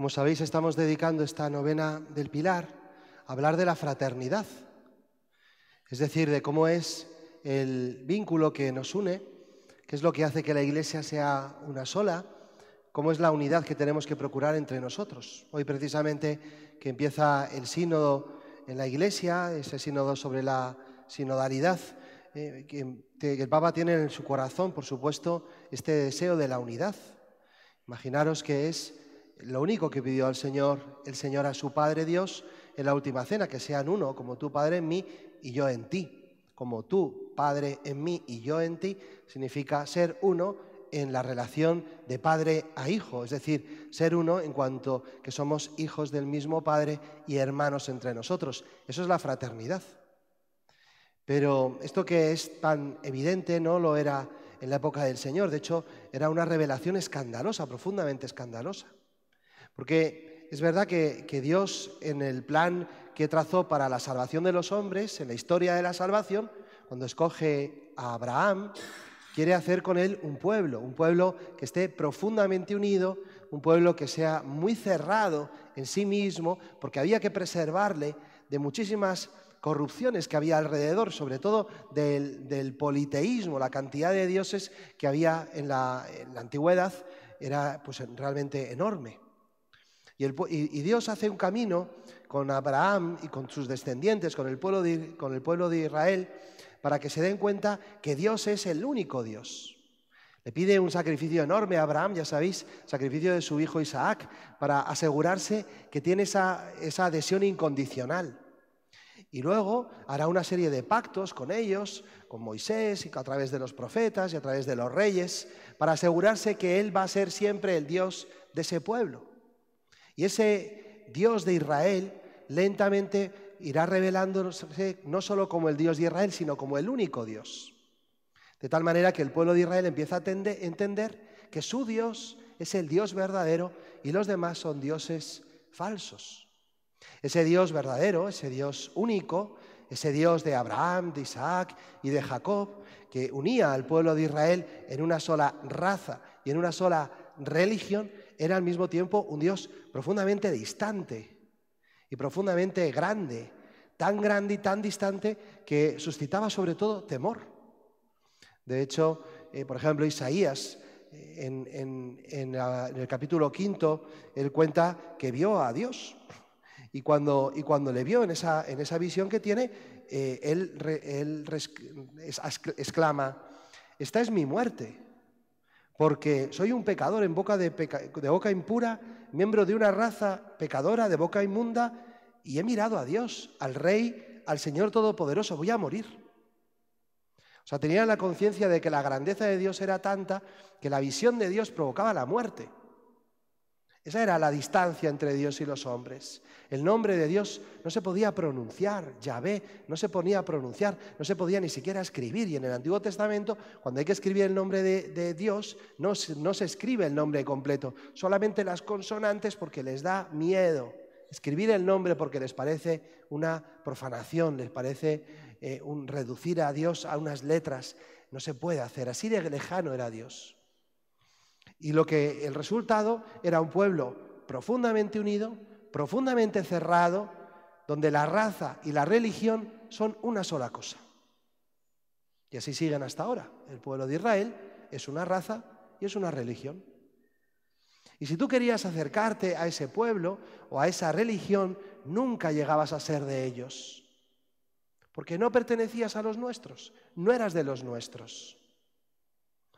Como sabéis, estamos dedicando esta novena del Pilar a hablar de la fraternidad, es decir, de cómo es el vínculo que nos une, qué es lo que hace que la Iglesia sea una sola, cómo es la unidad que tenemos que procurar entre nosotros. Hoy precisamente que empieza el sínodo en la Iglesia, ese sínodo sobre la sinodalidad, eh, que el Papa tiene en su corazón, por supuesto, este deseo de la unidad. Imaginaros que es lo único que pidió al Señor, el Señor a su Padre Dios en la última cena, que sean uno, como tú Padre en mí y yo en ti. Como tú Padre en mí y yo en ti, significa ser uno en la relación de padre a hijo, es decir, ser uno en cuanto que somos hijos del mismo padre y hermanos entre nosotros. Eso es la fraternidad. Pero esto que es tan evidente no lo era en la época del Señor, de hecho era una revelación escandalosa, profundamente escandalosa. Porque es verdad que, Dios en el plan que trazó para la salvación de los hombres, en la historia de la salvación, cuando escoge a Abraham, quiere hacer con él un pueblo, un pueblo que esté profundamente unido, un pueblo que sea muy cerrado en sí mismo, porque había que preservarle de muchísimas corrupciones que había alrededor, sobre todo del, politeísmo, la cantidad de dioses que había en la, en la antigüedad era pues, realmente enorme. Y, Dios hace un camino con Abraham y con sus descendientes, con el, pueblo de, el pueblo de Israel, para que se den cuenta que Dios es el único Dios. Le pide un sacrificio enorme a Abraham, ya sabéis, sacrificio de su hijo Isaac, para asegurarse que tiene esa, esa adhesión incondicional. Y luego hará una serie de pactos con ellos, con Moisés, y a través de los profetas y a través de los reyes, para asegurarse que Él va a ser siempre el Dios de ese pueblo. Y ese Dios de Israel lentamente irá revelándose no solo como el Dios de Israel, sino como el único Dios. De tal manera que el pueblo de Israel empieza a entender que su Dios es el Dios verdadero y los demás son dioses falsos. Ese Dios verdadero, ese Dios único, ese Dios de Abraham, de Isaac y de Jacob, que unía al pueblo de Israel en una sola raza y en una sola religión, era al mismo tiempo un Dios profundamente distante y profundamente grande, tan grande y tan distante que suscitaba sobre todo temor. De hecho, eh, por ejemplo, Isaías eh, en, el capítulo quinto, él cuenta que vio a Dios. Y cuando, y cuando le vio en esa, en esa visión que tiene, eh, él, él exclama, esta es mi muerte porque soy un pecador en boca de, boca impura, miembro de una raza pecadora, de boca inmunda, y he mirado a Dios, al Rey, al Señor Todopoderoso, voy a morir. O sea, tenía la conciencia de que la grandeza de Dios era tanta que la visión de Dios provocaba la muerte. Esa era la distancia entre Dios y los hombres. El nombre de Dios no se podía pronunciar, Yahvé no se ponía a pronunciar, no se podía ni siquiera escribir. Y en el Antiguo Testamento, cuando hay que escribir el nombre de, Dios, no, se escribe el nombre completo, solamente las consonantes porque les da miedo escribir el nombre porque les parece una profanación, les parece eh, reducir a Dios a unas letras. No se puede hacer. Así de lejano era Dios. Y lo que el resultado era un pueblo profundamente unido, profundamente cerrado, donde la raza y la religión son una sola cosa. Y así siguen hasta ahora. El pueblo de Israel es una raza y es una religión. Y si tú querías acercarte a ese pueblo o a esa religión, nunca llegabas a ser de ellos. Porque no pertenecías a los nuestros, no eras de los nuestros.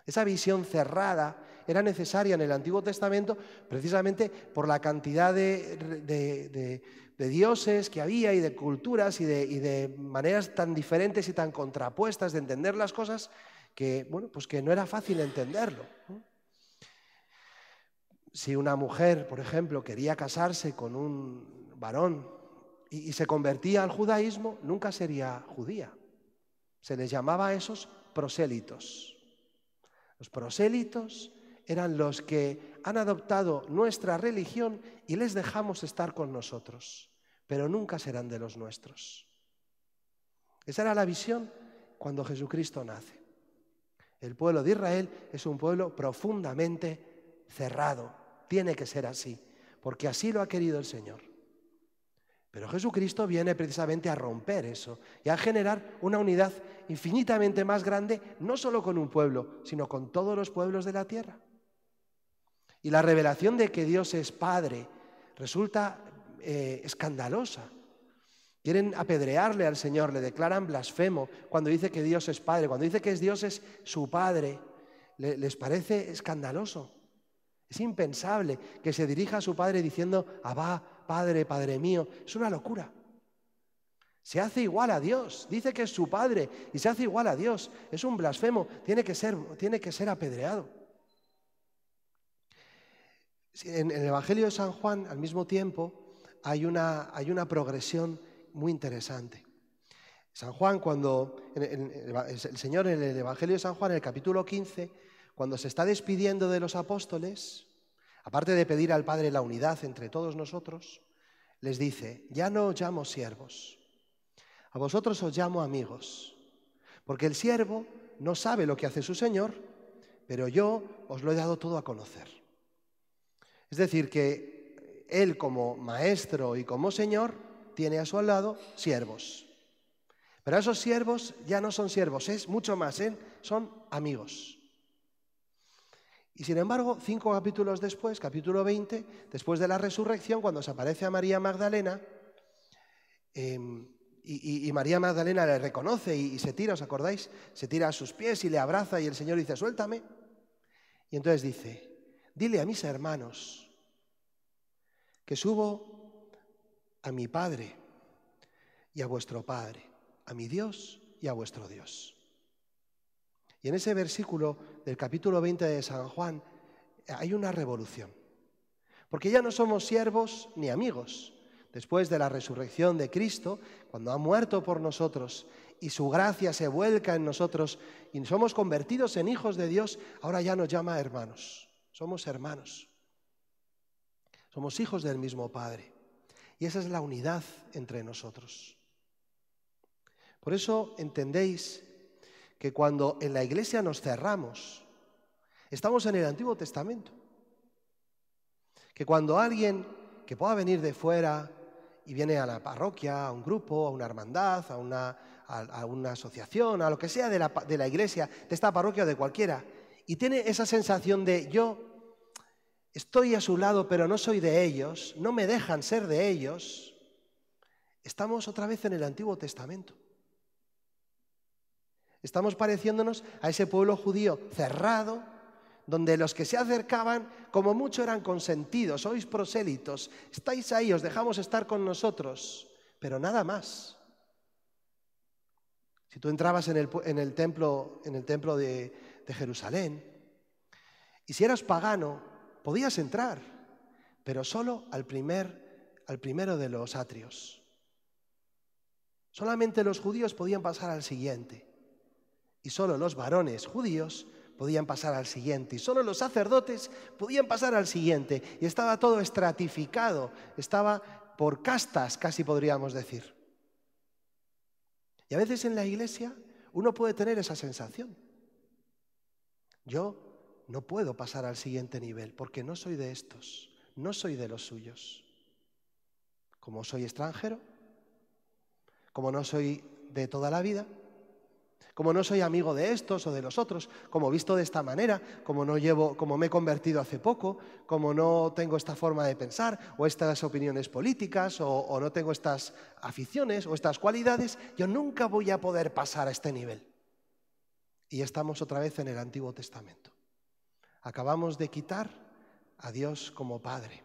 Esa visión cerrada era necesaria en el Antiguo Testamento precisamente por la cantidad de, dioses que había y de culturas y, de, maneras tan diferentes y tan contrapuestas de entender las cosas que, bueno, pues que no era fácil entenderlo. Si una mujer, por ejemplo, quería casarse con un varón y, y se convertía al judaísmo, nunca sería judía. Se les llamaba a esos prosélitos. Los prosélitos eran los que han adoptado nuestra religión y les dejamos estar con nosotros, pero nunca serán de los nuestros. Esa era la visión cuando Jesucristo nace. El pueblo de Israel es un pueblo profundamente cerrado. Tiene que ser así, porque así lo ha querido el Señor. Pero Jesucristo viene precisamente a romper eso y a generar una unidad infinitamente más grande, no solo con un pueblo, sino con todos los pueblos de la tierra. Y la revelación de que Dios es Padre resulta eh, escandalosa. Quieren apedrearle al Señor, le declaran blasfemo cuando dice que Dios es Padre, cuando dice que es Dios es su Padre. les parece escandaloso. Es impensable que se dirija a su Padre diciendo, Abba, Padre, Padre mío. Es una locura. Se hace igual a Dios, dice que es su Padre y se hace igual a Dios. Es un blasfemo, tiene que ser, tiene que ser apedreado. En, el Evangelio de San Juan, al mismo tiempo, hay una, hay una progresión muy interesante. San Juan, cuando el Señor en el Evangelio de San Juan, en el capítulo 15, cuando se está despidiendo de los apóstoles, aparte de pedir al Padre la unidad entre todos nosotros, les dice, ya no os llamo siervos, a vosotros os llamo amigos, porque el siervo no sabe lo que hace su Señor, pero yo os lo he dado todo a conocer. Es decir, que Él como maestro y como Señor tiene a su lado siervos. Pero esos siervos ya no son siervos, es mucho más, ¿eh? son amigos. Y sin embargo, cinco capítulos después, capítulo 20, después de la resurrección, cuando se aparece a María Magdalena, em, y, María Magdalena le reconoce y, y, se tira, ¿os acordáis? Se tira a sus pies y le abraza y el Señor dice, suéltame. Y entonces dice, dile a mis hermanos que subo a mi Padre y a vuestro Padre, a mi Dios y a vuestro Dios. Y en ese versículo del capítulo 20 de San Juan hay una revolución, porque ya no somos siervos ni amigos. Después de la resurrección de Cristo, cuando ha muerto por nosotros y su gracia se vuelca en nosotros y somos convertidos en hijos de Dios, ahora ya nos llama hermanos. Somos hermanos. Somos hijos del mismo Padre. Y esa es la unidad entre nosotros. Por eso entendéis que cuando en la iglesia nos cerramos, estamos en el Antiguo Testamento. Que cuando alguien que pueda venir de fuera y viene a la parroquia, a un grupo, a una hermandad, a una, asociación, a lo que sea de la iglesia, de esta parroquia o de cualquiera, y tiene esa sensación de yo Estoy a su lado, pero no soy de ellos, no me dejan ser de ellos. Estamos otra vez en el Antiguo Testamento. Estamos pareciéndonos a ese pueblo judío cerrado, donde los que se acercaban, como mucho, eran consentidos, sois prosélitos, estáis ahí, os dejamos estar con nosotros, pero nada más. Si tú entrabas en el, templo, en el templo de Jerusalén, y si eras pagano, podías entrar, pero solo al, primer, al primero de los atrios. Solamente los judíos podían pasar al siguiente. Y solo los varones judíos podían pasar al siguiente. Y solo los sacerdotes podían pasar al siguiente. Y estaba todo estratificado. Estaba por castas, casi podríamos decir. Y a veces en la iglesia uno puede tener esa sensación. Yo no puedo pasar al siguiente nivel porque no soy de estos, no soy de los suyos. Como soy extranjero, como no soy de toda la vida, como no soy amigo de estos o de los otros, como visto de esta manera, como no llevo, como me he convertido hace poco, como no tengo esta forma de pensar o estas opiniones políticas o, o no tengo estas aficiones o estas cualidades, yo nunca voy a poder pasar a este nivel. Y estamos otra vez en el Antiguo Testamento. Acabamos de quitar a Dios como Padre.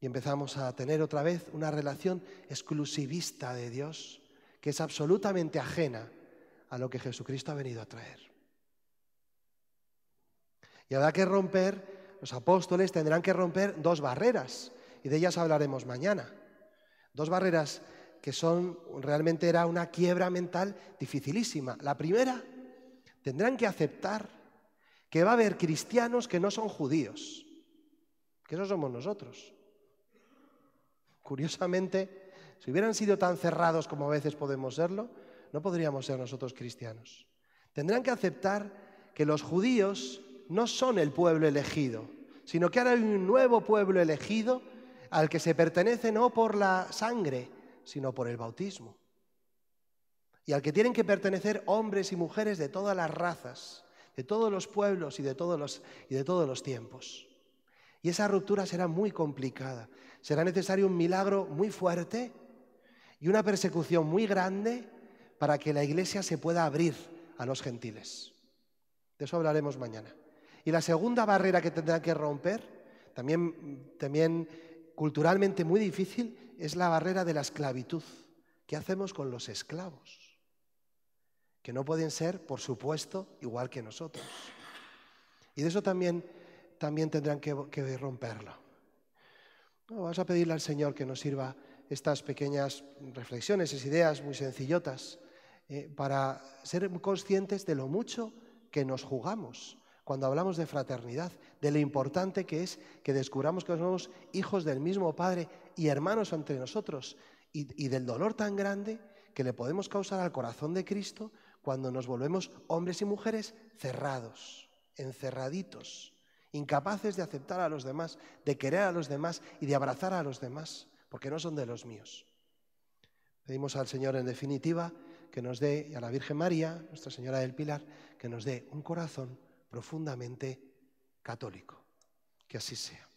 Y empezamos a tener otra vez una relación exclusivista de Dios que es absolutamente ajena a lo que Jesucristo ha venido a traer. Y habrá que romper, los apóstoles tendrán que romper dos barreras, y de ellas hablaremos mañana. Dos barreras que son realmente era una quiebra mental dificilísima. La primera, tendrán que aceptar que va a haber cristianos que no son judíos, que eso somos nosotros. Curiosamente, si hubieran sido tan cerrados como a veces podemos serlo, no podríamos ser nosotros cristianos. Tendrán que aceptar que los judíos no son el pueblo elegido, sino que ahora hay un nuevo pueblo elegido al que se pertenece no por la sangre, sino por el bautismo. Y al que tienen que pertenecer hombres y mujeres de todas las razas, de todos los pueblos y de todos los, y de todos los tiempos. Y esa ruptura será muy complicada. Será necesario un milagro muy fuerte y una persecución muy grande para que la iglesia se pueda abrir a los gentiles. De eso hablaremos mañana. Y la segunda barrera que tendrá que romper, también, también culturalmente muy difícil, es la barrera de la esclavitud. ¿Qué hacemos con los esclavos? que no pueden ser, por supuesto, igual que nosotros. Y de eso también, también tendrán que, romperlo. vamos a pedirle al Señor que nos sirva estas pequeñas reflexiones, esas ideas muy sencillotas, eh, para ser conscientes de lo mucho que nos jugamos cuando hablamos de fraternidad, de lo importante que es que descubramos que somos hijos del mismo Padre y hermanos entre nosotros, y del dolor tan grande que le podemos causar al corazón de Cristo cuando nos volvemos hombres y mujeres cerrados, encerraditos, incapaces de aceptar a los demás, de querer a los demás y de abrazar a los demás, porque no son de los míos. Pedimos al Señor, en definitiva, que nos dé, y a la Virgen María, Nuestra Señora del Pilar, que nos dé un corazón profundamente católico. Que así sea.